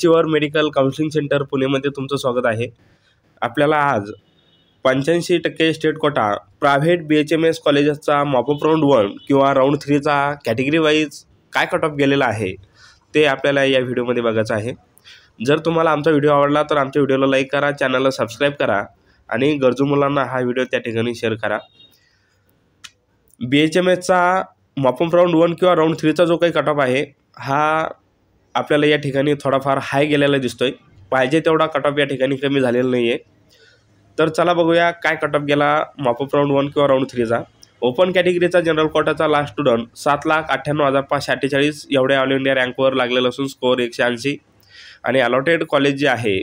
चिवर medical counselling centre पुणेमध्ये तुमचं स्वागत आहे आपल्याला आज पंच्याऐंशी टक्के state quota private B H M S कॉलेजेसचा मॉपअप राऊंड वन किंवा राऊंड थ्रीचा कॅटेगरी वाईज काय कट ऑफ गेलेला आहे ते आपल्याला या व्हिडिओमध्ये बघायचं आहे जर तुम्हाला आमचा व्हिडिओ आवडला तर आमच्या व्हिडिओला लाईक करा चॅनलला सबस्क्राईब करा आणि गरजू मुलांना हा व्हिडिओ त्या ठिकाणी शेअर करा बी एच एम एसचा मॉपअप राऊंड वन किंवा राऊंड थ्रीचा जो काही कट ऑफ आहे हा आपल्याला या ठिकाणी थोडाफार हाय गेलेला दिसतो आहे पाहिजे तेवढा कटऑफ या ठिकाणी कमी झालेला नाही आहे तर चला बघूया काय ऑफ गेला मॉपअप राऊंड वन किंवा राऊंड थ्रीचा ओपन कॅटेगरीचा जनरल कोटाचा लास्ट स्टुडंट सात लाख अठ्ठ्याण्णव हजार पाचशे अठ्ठेचाळीस एवढ्या ऑल इंडिया रँकवर लागलेलं असून स्कोअर एकशे ऐंशी आणि अलॉटेड कॉलेज जे आहे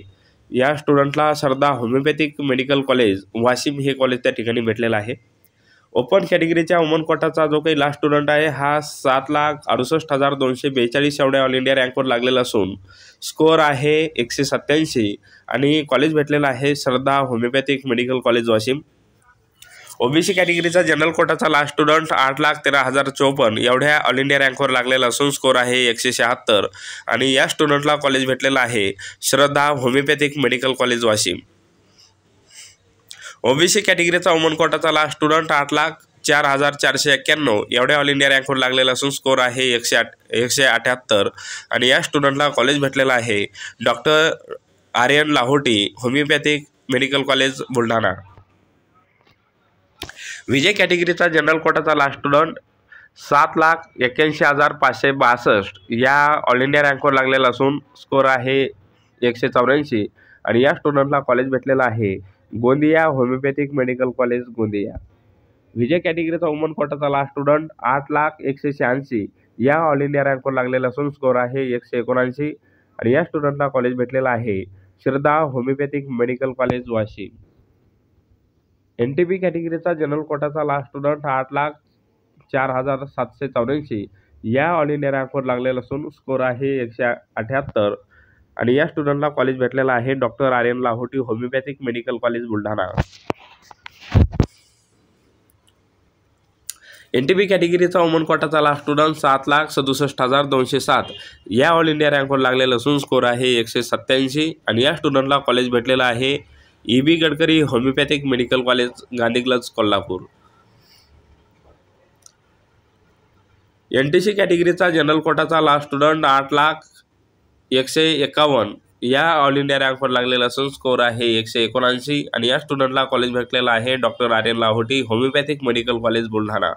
या स्टुडंटला Sarda homoeopathic medical college Washim हे कॉलेज त्या ठिकाणी भेटलेलं आहे ओपन कॅटेगरीच्या वुमन कोटाचा जो काही लास्ट स्टुडंट आहे हा सात लाख अडुसष्ट हजार दोनशे बेचाळीस एवढ्या ऑल इंडिया रँकवर लागलेला असून स्कोअर आहे एकशे सत्त्याऐंशी आणि कॉलेज भेटलेला आहे Shraddha homeopathic medical college Washim OBC कॅटेगरीचा जनरल कोटाचा लास्ट स्टुडंट आठ लाख तेरा हजार चौपन्न एवढ्या ऑल इंडिया रँकवर लागलेला असून स्कोर आहे एकशे शहात्तर आणि या स्टुडंटला कॉलेज भेटलेला आहे Shraddha homeopathic medical college Washim OBC कॅटेगरीचा वुमन कोटाचा लास्ट स्टुडंट आठ लाख चार हजार चारशे एक्क्याण्णव एवढ्या ऑल इंडिया रँकवर लागलेला असून स्कोर आहे एकशे आठ एकशे अठ्याहत्तर आणि या स्टुडंटला कॉलेज भेटलेला आहे doctor Aryan Lahoti homeopathic medical college Buldhana VJ कॅटेगरीचा जनरल कोटाचा लास्ट स्टुडंट सात लाख एक्क्याऐंशी हजार पाचशे बासष्ट या ऑल इंडिया रँकवर लागलेला असून स्कोर आहे एकशे चौऱ्याऐंशी आणि या स्टुडंटला कॉलेज भेटलेला आहे Gondia homeopathic medical college Gondia VJ कॅटेगरीचा वुमन कोटाचा लास्ट स्टुडंट आठ लाख एकशे शहाऐंशी या ऑल इंडिया रँकवर लागलेला असून स्कोर आहे एकशे एकोणऐंशी आणि या स्टुडंटला कॉलेज भेटलेला आहे Shraddha homeopathic medical college Washim N T P कॅटेगरीचा जनरल कोटाचा लास्ट स्टुडंट आठ लाख चार हजार सातशे चौऱ्याऐंशी या ऑल इंडिया रँकवर लागलेला असून स्कोर आहे एकशे अठ्याहत्तर आणि या स्टुडंटला कॉलेज भेटलेला आहे doctor Aryan Lahoti homeopathic medical college Buldhana N T P कॅटेगरीचा ओमन कोटाचा लास्ट स्टुडंट सात लाख सदुसष्ट हजार दोनशे सात या ऑल इंडिया रँकवर लागलेला असून स्कोर आहे एकशे सत्याऐंशी आणि या स्टुडंटला कॉलेज भेटलेला आहे E e B Gadkari homeopathic medical college Gadhinglaj Kolhapur N T C कॅटेगरीचा जनरल कोटाचा लास्ट स्टुडंट आठ लाख एकशे एकावन्न या ऑल इंडिया रँकवर लागलेला असून स्कोर आहे एकशे एकोणऐंशी आणि या स्टुडंटला कॉलेज भेटलेला आहे doctor Aryan Lahoti homeopathic medical college Buldhana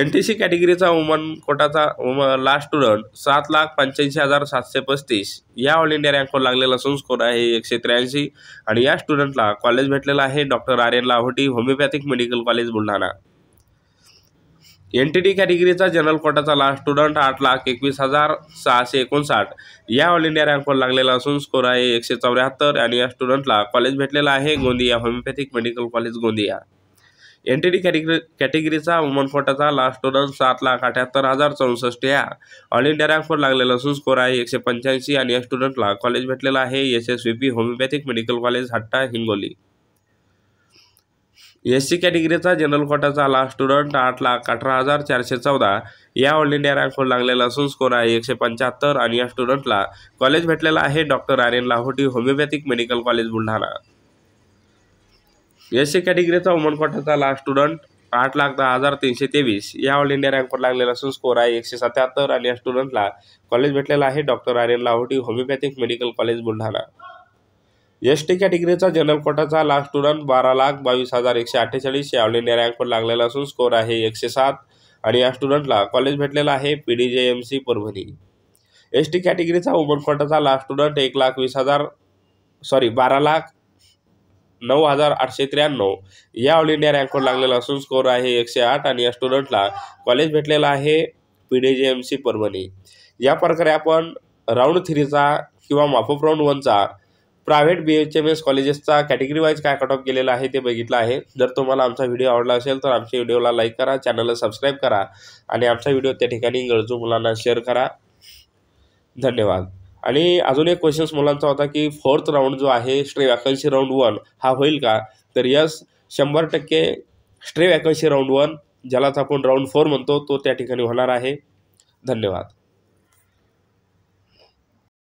N T C कॅटेगरीचा वुमन कोटाचा लास्ट स्टुडंट सात लाख पंच्याऐंशी हजार सातशे पस्तीस या ऑल इंडिया रँकवर लागलेला असून स्कोर आहे एकशे त्र्याऐंशी आणि या स्टुडंटला कॉलेज भेटलेला आहे doctor Aryan Lahoti homeopathic medical college Buldhana N T T कॅटेगरीचा जनरल कोटाचा स्टुडंट आठ लाख एकवीस हजार सहाशे एकोणसाठ या ऑल इंडिया रँकवर लागलेला असून स्कोर आहे एकशे चौऱ्याहत्तर आणि या स्टुडंटला कॉलेज भेटलेला आहे Gondia homeopathic medical college Gondia N T D category कॅटेगरीचा वुमन कोटाचा लास्ट स्टुडंट सात लाख अठ्याहत्तर हजार चौसष्ट या ऑल इंडिया रँकवर लागलेला असून स्कोर आहे एकशे पंच्याऐंशी आणि या स्टुडंटला कॉलेज भेटलेला आहे S S V P homeopathic medical college Hatta Hingoli S C कॅटेगरीचा जनरल कोटाचा लास्ट स्टुडंट आठ लाख अठरा हजार चारशे चौदा या ऑल इंडिया रँकवर लागलेला असून स्कोर आहे एकशे पंच्याहत्तर आणि या स्टुडंटला कॉलेज भेटलेला आहे doctor Aryan Lahoti homeopathic medical college Buldhana S C कॅटेगरीचा वुमन कोटाचा लास्ट स्टुडंट आठ लाख दहा हजार तीनशे तेवीस या ऑल इंडिया रँकवर लागलेला असून स्कोर आहे एकशे सत्याहत्तर आणि या स्टुडंटला कॉलेज भेटलेला आहे doctor Aryan Lahoti homeopathic medical college Buldhana S T कॅटेगरीचा जनरल कोटाचा लास्ट स्टुडंट बारा लाख बावीस हजार एकशे अठ्ठेचाळीस या ऑलिंडिया रँकवर लागलेला असून स्कोर आहे एकशे सात आणि या स्टुडंटला कॉलेज भेटलेला आहे P D J M C Parbhani S T कॅटेगरीचा वुमन कोटाचा लास्ट स्टुडंट एक लाख वीस हजार सॉरी बारा लाख नऊ हजार आठशे त्र्याण्णव या ऑल इंडिया रँकवर लागलेला असून स्कोर आहे एकशे आठ आणि या स्टुडंटला कॉलेज भेटलेला आहे P D J M C Parbhani या प्रकारे आपण राऊंड थ्रीचा किंवा माफ राऊंड वनचा private B H M S कॉलेजेसचा कॅटेगरी वाईज काय कट ऑफ गेलेला आहे ते बघितलं आहे जर तुम्हाला आमचा व्हिडिओ आवडला असेल तर आमच्या व्हिडिओला लाईक करा चॅनलला सबस्क्राईब करा आणि आमचा व्हिडिओ त्या ठिकाणी गरजू मुलांना शेअर करा धन्यवाद आणि अजून एक क्वेश्चन्स मुलांचा होता की फोर्थ राऊंड जो आहे स्ट्रे वॅकन्सी राऊंड वन हा होईल का तर यस शंभर टक्के स्ट्रे वॅकन्सी राऊंड वन ज्यालाच आपण राऊंड फोर म्हणतो तो त्या ठिकाणी होणार आहे धन्यवाद